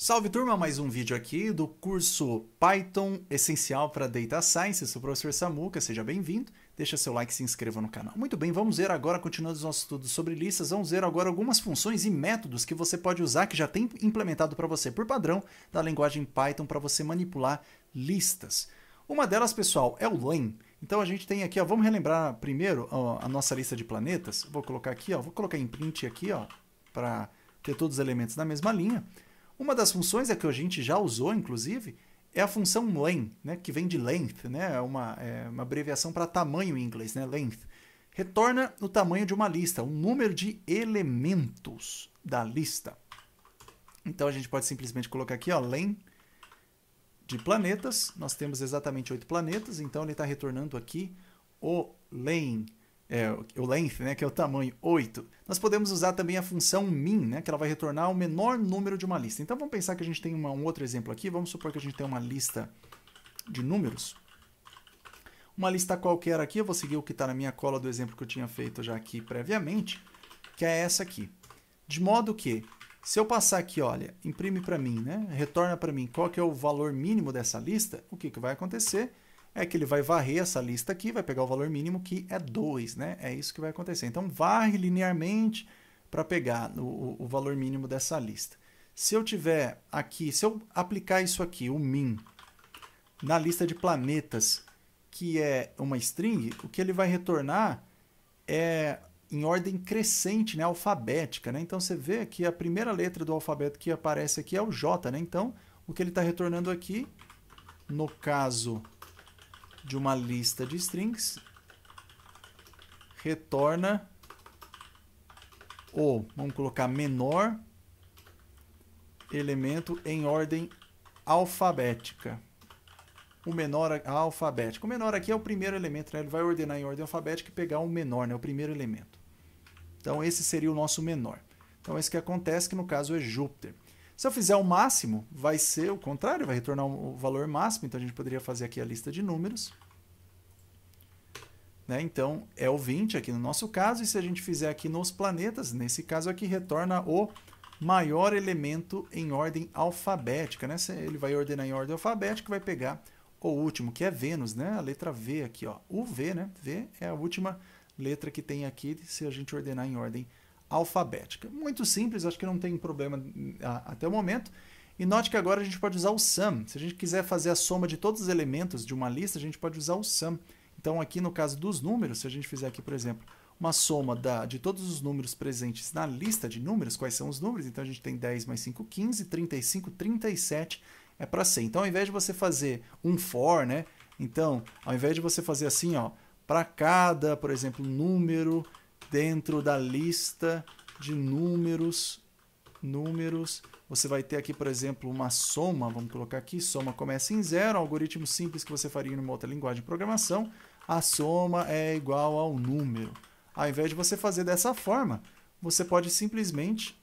Salve turma, mais um vídeo aqui do curso Python Essencial para Data Science. Eu sou o professor Samuca, seja bem-vindo. Deixa seu like e se inscreva no canal. Muito bem, vamos ver agora, continuando os nossos estudos sobre listas, vamos ver agora algumas funções e métodos que você pode usar, que já tem implementado para você por padrão da linguagem Python para você manipular listas. Uma delas, pessoal, é o len. Então a gente tem aqui, ó, vamos relembrar primeiro ó, a nossa lista de planetas. Vou colocar aqui, ó, vou colocar em print aqui, para ter todos os elementos na mesma linha. Uma das funções é que a gente já usou, inclusive, é a função len, né, que vem de length, né, é uma, é uma abreviação para tamanho em inglês, né, length. Retorna o tamanho de uma lista, o um número de elementos da lista. Então a gente pode simplesmente colocar aqui, ó, len de planetas. Nós temos exatamente oito planetas, então ele está retornando aqui o len é, o length, né, que é o tamanho 8, nós podemos usar também a função min, né, que ela vai retornar o menor número de uma lista. Então vamos pensar que a gente tem uma, um outro exemplo aqui, vamos supor que a gente tem uma lista de números. Uma lista qualquer aqui, eu vou seguir o que está na minha cola do exemplo que eu tinha feito já aqui previamente, que é essa aqui. De modo que, se eu passar aqui, olha, imprime para mim, né, retorna para mim qual que é o valor mínimo dessa lista, o que, que vai acontecer? é que ele vai varrer essa lista aqui, vai pegar o valor mínimo que é 2, né? É isso que vai acontecer. Então, varre linearmente para pegar o, o valor mínimo dessa lista. Se eu tiver aqui, se eu aplicar isso aqui, o min, na lista de planetas, que é uma string, o que ele vai retornar é em ordem crescente, né, alfabética. Né? Então, você vê que a primeira letra do alfabeto que aparece aqui é o J. Né? Então, o que ele está retornando aqui, no caso de uma lista de strings retorna ou vamos colocar menor elemento em ordem alfabética. O menor alfabético. O menor aqui é o primeiro elemento, né? ele vai ordenar em ordem alfabética e pegar o menor, né? o primeiro elemento. Então esse seria o nosso menor. Então esse que acontece que no caso é Júpiter. Se eu fizer o máximo, vai ser o contrário, vai retornar o valor máximo. Então a gente poderia fazer aqui a lista de números. Né? Então é o 20 aqui no nosso caso. E se a gente fizer aqui nos planetas, nesse caso aqui, retorna o maior elemento em ordem alfabética. Né? Ele vai ordenar em ordem alfabética e vai pegar o último, que é Vênus, né? a letra V aqui. Ó. O V, né? V é a última letra que tem aqui se a gente ordenar em ordem alfabética alfabética. Muito simples, acho que não tem problema hum, até o momento. E note que agora a gente pode usar o sum. Se a gente quiser fazer a soma de todos os elementos de uma lista, a gente pode usar o sum. Então, aqui no caso dos números, se a gente fizer aqui, por exemplo, uma soma da, de todos os números presentes na lista de números, quais são os números? Então, a gente tem 10 mais 5, 15, 35, 37 é para 100. Então, ao invés de você fazer um for, né? Então, ao invés de você fazer assim, ó, para cada, por exemplo, número dentro da lista de números, números, você vai ter aqui, por exemplo, uma soma, vamos colocar aqui, soma começa em zero, um algoritmo simples que você faria em uma outra linguagem de programação, a soma é igual ao número. Ao invés de você fazer dessa forma, você pode simplesmente,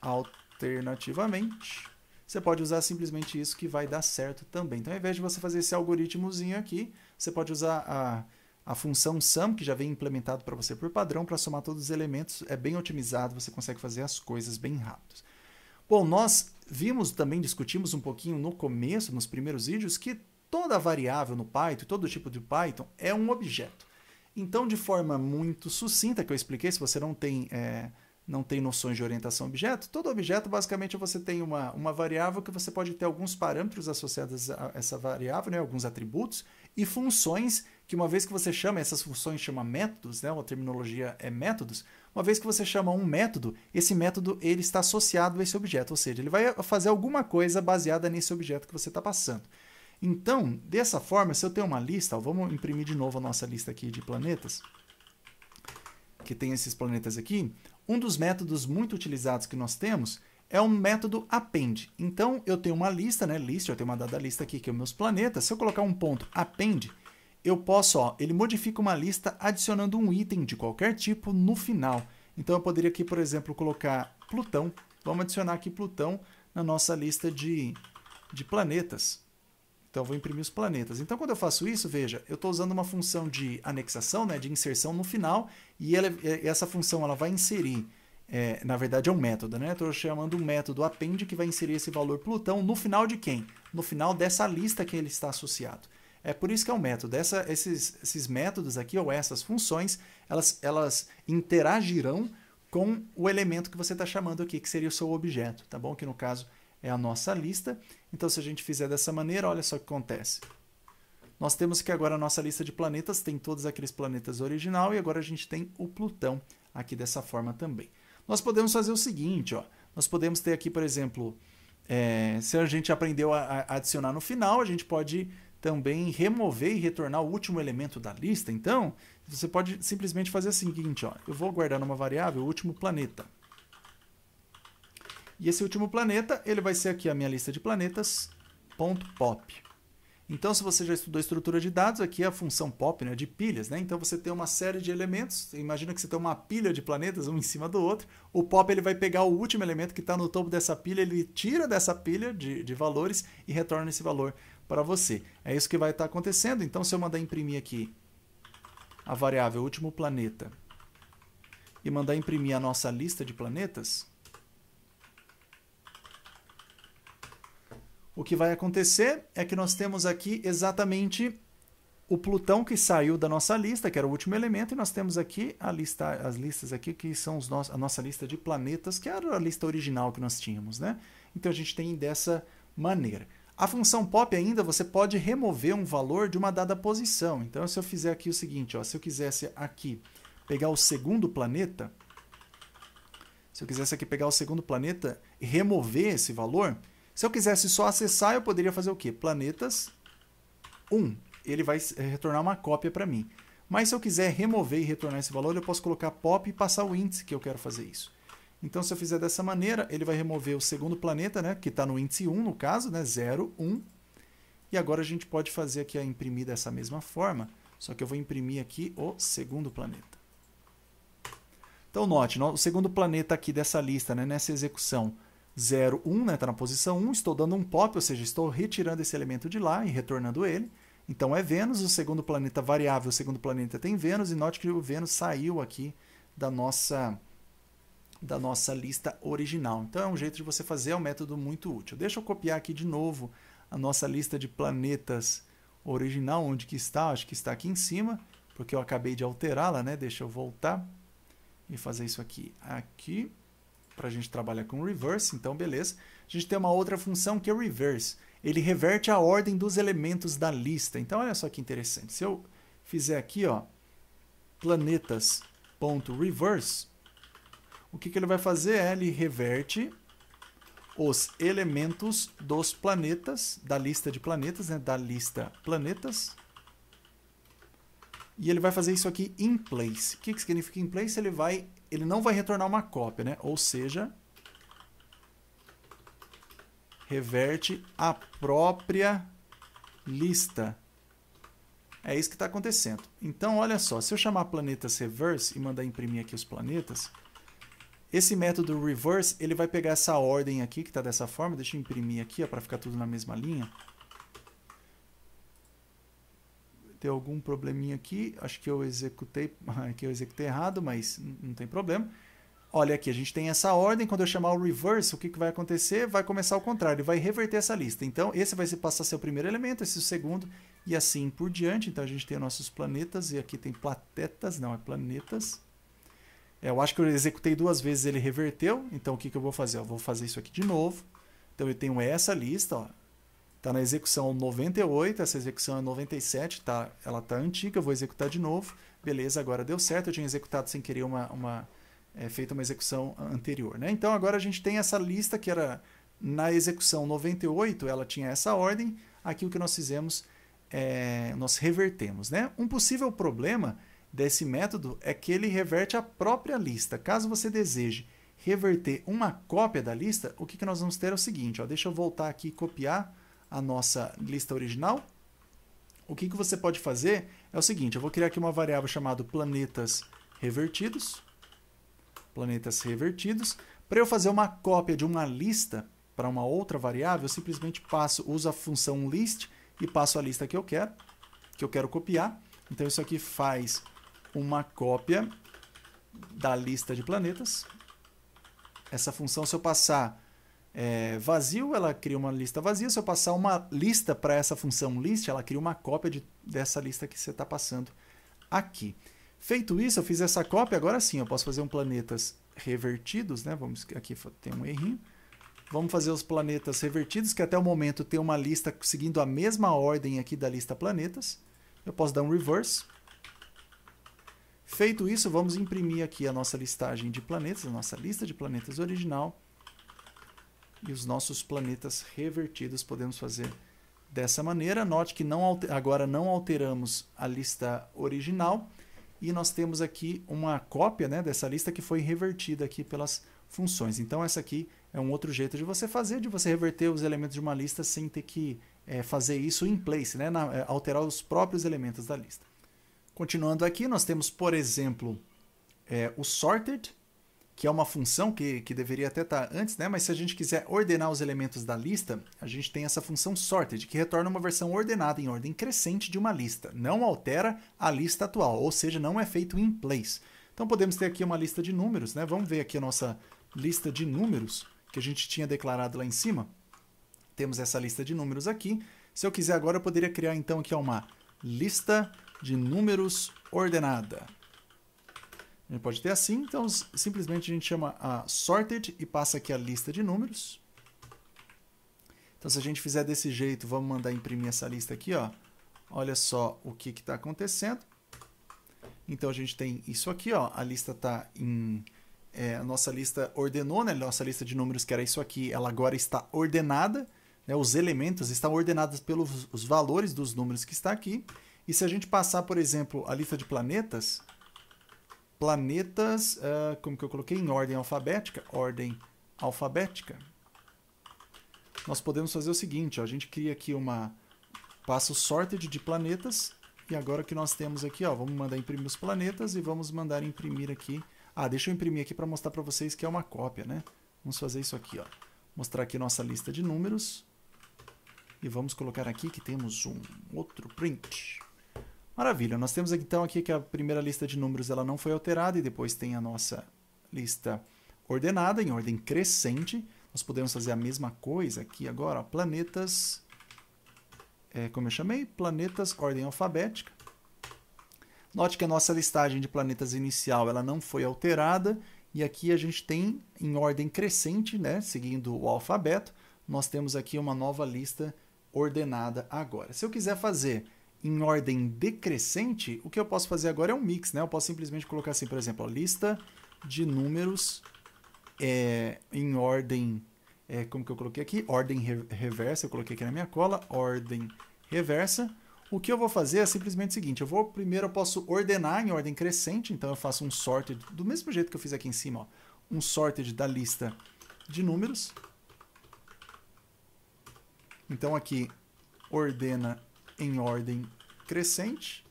alternativamente, você pode usar simplesmente isso que vai dar certo também. Então, ao invés de você fazer esse algoritmozinho aqui, você pode usar a a função sum, que já vem implementado para você por padrão, para somar todos os elementos, é bem otimizado, você consegue fazer as coisas bem rápido. Bom, nós vimos também, discutimos um pouquinho no começo, nos primeiros vídeos, que toda variável no Python, todo tipo de Python, é um objeto. Então, de forma muito sucinta que eu expliquei, se você não tem, é, não tem noções de orientação objeto, todo objeto basicamente você tem uma, uma variável que você pode ter alguns parâmetros associados a essa variável, né, alguns atributos e funções que uma vez que você chama, essas funções chama métodos, né? Uma terminologia é métodos. Uma vez que você chama um método, esse método ele está associado a esse objeto, ou seja, ele vai fazer alguma coisa baseada nesse objeto que você está passando. Então, dessa forma, se eu tenho uma lista, ó, vamos imprimir de novo a nossa lista aqui de planetas, que tem esses planetas aqui. Um dos métodos muito utilizados que nós temos é o método append. Então, eu tenho uma lista, né, list, eu tenho uma dada lista aqui que é meus planetas. Se eu colocar um ponto append, eu posso, ó, ele modifica uma lista adicionando um item de qualquer tipo no final. Então eu poderia aqui, por exemplo, colocar Plutão. Vamos adicionar aqui Plutão na nossa lista de, de planetas. Então eu vou imprimir os planetas. Então quando eu faço isso, veja, eu estou usando uma função de anexação, né, de inserção no final, e ela, essa função ela vai inserir é, na verdade é um método, né? Estou chamando um método append que vai inserir esse valor Plutão no final de quem? No final dessa lista que ele está associado. É por isso que é um método. Essa, esses, esses métodos aqui, ou essas funções, elas, elas interagirão com o elemento que você está chamando aqui, que seria o seu objeto, tá bom? Que no caso é a nossa lista. Então, se a gente fizer dessa maneira, olha só o que acontece. Nós temos que agora a nossa lista de planetas tem todos aqueles planetas original e agora a gente tem o Plutão aqui dessa forma também. Nós podemos fazer o seguinte, ó. Nós podemos ter aqui, por exemplo, é, se a gente aprendeu a, a adicionar no final, a gente pode também remover e retornar o último elemento da lista, então, você pode simplesmente fazer o assim, seguinte, ó, eu vou guardar numa variável o último planeta. E esse último planeta, ele vai ser aqui a minha lista de planetas, ponto pop. Então, se você já estudou estrutura de dados, aqui é a função pop, né, de pilhas, né? Então você tem uma série de elementos, imagina que você tem uma pilha de planetas um em cima do outro, o pop ele vai pegar o último elemento que está no topo dessa pilha, ele tira dessa pilha de, de valores e retorna esse valor para você. É isso que vai estar tá acontecendo. Então, se eu mandar imprimir aqui a variável último planeta e mandar imprimir a nossa lista de planetas, o que vai acontecer é que nós temos aqui exatamente o Plutão que saiu da nossa lista, que era o último elemento, e nós temos aqui a lista, as listas aqui que são os nosso, a nossa lista de planetas, que era a lista original que nós tínhamos, né? Então a gente tem dessa maneira. A função pop ainda você pode remover um valor de uma dada posição. Então, se eu fizer aqui o seguinte, ó, se eu quisesse aqui pegar o segundo planeta, se eu quisesse aqui pegar o segundo planeta e remover esse valor, se eu quisesse só acessar, eu poderia fazer o quê? Planetas 1. Ele vai eh, retornar uma cópia para mim. Mas se eu quiser remover e retornar esse valor, eu posso colocar pop e passar o índice que eu quero fazer isso. Então, se eu fizer dessa maneira, ele vai remover o segundo planeta, né, que está no índice 1, no caso, né, 0, 1. E agora a gente pode fazer aqui a imprimir dessa mesma forma, só que eu vou imprimir aqui o segundo planeta. Então, note, o segundo planeta aqui dessa lista, né, nessa execução 0, 1, está né, tá na posição 1, estou dando um pop, ou seja, estou retirando esse elemento de lá e retornando ele. Então é Vênus, o segundo planeta variável, o segundo planeta tem Vênus, e note que o Vênus saiu aqui da nossa da nossa lista original. Então é um jeito de você fazer, é um método muito útil. Deixa eu copiar aqui de novo a nossa lista de planetas original, onde que está, acho que está aqui em cima, porque eu acabei de alterá-la, né? Deixa eu voltar e fazer isso aqui, aqui, para a gente trabalhar com reverse, então beleza. A gente tem uma outra função que é reverse, ele reverte a ordem dos elementos da lista. Então olha só que interessante, se eu fizer aqui, ó, planetas.reverse, o que, que ele vai fazer é ele reverte os elementos dos planetas, da lista de planetas, né? da lista planetas. E ele vai fazer isso aqui in place. O que, que significa in place? Ele, vai, ele não vai retornar uma cópia, né? ou seja, reverte a própria lista. É isso que está acontecendo. Então, olha só, se eu chamar planetas reverse e mandar imprimir aqui os planetas, esse método reverse, ele vai pegar essa ordem aqui, que está dessa forma. Deixa eu imprimir aqui, para ficar tudo na mesma linha. Tem algum probleminha aqui. Acho que eu executei, que eu executei errado, mas não tem problema. Olha aqui, a gente tem essa ordem. Quando eu chamar o reverse, o que, que vai acontecer? Vai começar o contrário, vai reverter essa lista. Então, esse vai se passar o primeiro elemento, esse o segundo, e assim por diante. Então, a gente tem nossos planetas, e aqui tem platetas, não, é planetas. É, eu acho que eu executei duas vezes, ele reverteu. Então o que, que eu vou fazer? Eu vou fazer isso aqui de novo. Então eu tenho essa lista, Está Tá na execução 98, essa execução é 97, tá, ela tá antiga, eu vou executar de novo. Beleza, agora deu certo, eu tinha executado sem querer uma, uma é, feito uma execução anterior, né? Então agora a gente tem essa lista que era na execução 98, ela tinha essa ordem. Aqui o que nós fizemos é nós revertemos, né? Um possível problema desse método é que ele reverte a própria lista. Caso você deseje reverter uma cópia da lista, o que, que nós vamos ter é o seguinte, ó, deixa eu voltar aqui e copiar a nossa lista original. O que, que você pode fazer é o seguinte, eu vou criar aqui uma variável chamada planetas revertidos, planetas revertidos. Para eu fazer uma cópia de uma lista para uma outra variável, eu simplesmente passo, uso a função list e passo a lista que eu quero, que eu quero copiar. Então isso aqui faz uma cópia da lista de planetas. Essa função, se eu passar é, vazio, ela cria uma lista vazia. Se eu passar uma lista para essa função list, ela cria uma cópia de, dessa lista que você está passando aqui. Feito isso, eu fiz essa cópia, agora sim eu posso fazer um planetas revertidos, né? Vamos aqui tem um errinho. Vamos fazer os planetas revertidos, que até o momento tem uma lista seguindo a mesma ordem aqui da lista planetas. Eu posso dar um reverse. Feito isso, vamos imprimir aqui a nossa listagem de planetas, a nossa lista de planetas original e os nossos planetas revertidos podemos fazer dessa maneira. Note que não agora não alteramos a lista original e nós temos aqui uma cópia né, dessa lista que foi revertida aqui pelas funções. Então essa aqui é um outro jeito de você fazer, de você reverter os elementos de uma lista sem ter que é, fazer isso in place, né, na, eh, alterar os próprios elementos da lista. Continuando aqui, nós temos, por exemplo, é, o sorted, que é uma função que, que deveria até estar tá antes, né? mas se a gente quiser ordenar os elementos da lista, a gente tem essa função sorted, que retorna uma versão ordenada em ordem crescente de uma lista. Não altera a lista atual, ou seja, não é feito in place. Então podemos ter aqui uma lista de números, né? Vamos ver aqui a nossa lista de números que a gente tinha declarado lá em cima. Temos essa lista de números aqui. Se eu quiser agora, eu poderia criar então aqui uma lista de números ordenada. A gente pode ter assim, então simplesmente a gente chama a sorted e passa aqui a lista de números. Então se a gente fizer desse jeito, vamos mandar imprimir essa lista aqui, ó. Olha só o que está acontecendo. Então a gente tem isso aqui, ó. A lista está em é, a nossa lista ordenou, né? Nossa lista de números que era isso aqui, ela agora está ordenada. Né? Os elementos estão ordenados pelos os valores dos números que está aqui. E se a gente passar, por exemplo, a lista de planetas, planetas, uh, como que eu coloquei, em ordem alfabética, ordem alfabética, nós podemos fazer o seguinte, ó, a gente cria aqui uma, passa o sorted de planetas, e agora que nós temos aqui, ó, vamos mandar imprimir os planetas e vamos mandar imprimir aqui, ah, deixa eu imprimir aqui para mostrar para vocês que é uma cópia, né? Vamos fazer isso aqui, ó. mostrar aqui nossa lista de números, e vamos colocar aqui que temos um outro print, Maravilha, nós temos então aqui que a primeira lista de números ela não foi alterada e depois tem a nossa lista ordenada em ordem crescente. Nós podemos fazer a mesma coisa aqui agora, ó, planetas, é, como eu chamei, planetas ordem alfabética. Note que a nossa listagem de planetas inicial ela não foi alterada e aqui a gente tem em ordem crescente, né, seguindo o alfabeto, nós temos aqui uma nova lista ordenada agora. Se eu quiser fazer em ordem decrescente, o que eu posso fazer agora é um mix, né? Eu posso simplesmente colocar assim, por exemplo, a lista de números é, em ordem, é, como que eu coloquei aqui? Ordem re reversa, eu coloquei aqui na minha cola, ordem reversa. O que eu vou fazer é simplesmente o seguinte, eu vou primeiro eu posso ordenar em ordem crescente, então eu faço um sorted, do mesmo jeito que eu fiz aqui em cima, ó, um sorted da lista de números. Então aqui ordena em ordem crescente.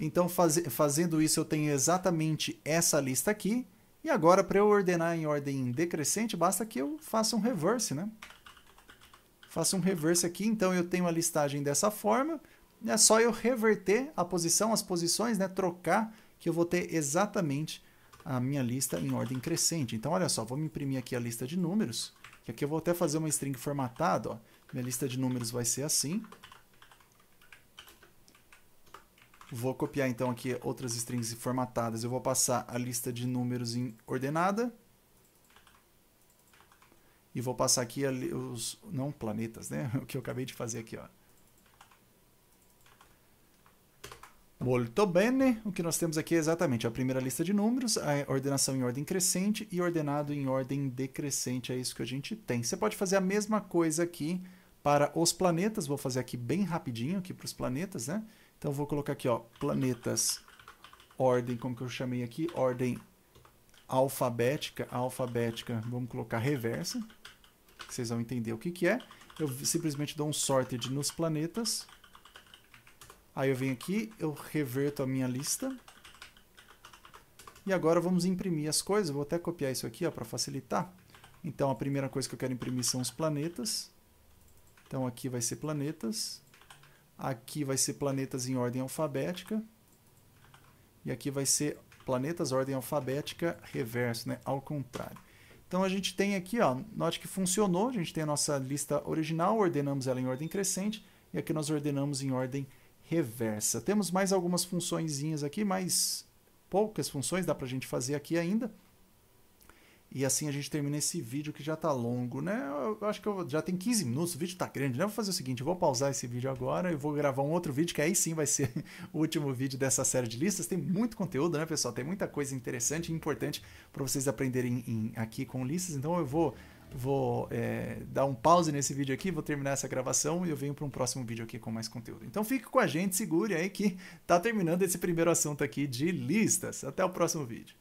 Então, faz, fazendo isso, eu tenho exatamente essa lista aqui. E agora, para eu ordenar em ordem decrescente, basta que eu faça um reverse, né? Faça um reverse aqui, então eu tenho a listagem dessa forma. É só eu reverter a posição, as posições, né? Trocar, que eu vou ter exatamente a minha lista em ordem crescente. Então, olha só, vamos imprimir aqui a lista de números, aqui eu vou até fazer uma string formatada, ó. Minha lista de números vai ser assim. Vou copiar então aqui outras strings formatadas. Eu vou passar a lista de números em ordenada. E vou passar aqui os. Não planetas, né? O que eu acabei de fazer aqui, ó. Molto bene. Né? O que nós temos aqui é exatamente a primeira lista de números, a ordenação em ordem crescente e ordenado em ordem decrescente. É isso que a gente tem. Você pode fazer a mesma coisa aqui para os planetas. Vou fazer aqui bem rapidinho aqui para os planetas, né? Então vou colocar aqui, ó, planetas ordem, como que eu chamei aqui, ordem alfabética, alfabética, vamos colocar reversa, que vocês vão entender o que que é. Eu simplesmente dou um sorted nos planetas. Aí eu venho aqui, eu reverto a minha lista. E agora vamos imprimir as coisas. Vou até copiar isso aqui, ó, para facilitar. Então a primeira coisa que eu quero imprimir são os planetas. Então aqui vai ser planetas, aqui vai ser planetas em ordem alfabética, e aqui vai ser planetas ordem alfabética reverso, né? ao contrário. Então a gente tem aqui, ó, note que funcionou, a gente tem a nossa lista original, ordenamos ela em ordem crescente, e aqui nós ordenamos em ordem reversa. Temos mais algumas funções aqui, mais poucas funções dá para a gente fazer aqui ainda. E assim a gente termina esse vídeo que já tá longo, né? Eu acho que eu já tem 15 minutos, o vídeo tá grande, né? Eu vou fazer o seguinte, eu vou pausar esse vídeo agora e vou gravar um outro vídeo, que aí sim vai ser o último vídeo dessa série de listas. Tem muito conteúdo, né, pessoal? Tem muita coisa interessante e importante para vocês aprenderem em, aqui com listas. Então eu vou, vou é, dar um pause nesse vídeo aqui, vou terminar essa gravação e eu venho para um próximo vídeo aqui com mais conteúdo. Então fique com a gente, segure aí que tá terminando esse primeiro assunto aqui de listas. Até o próximo vídeo.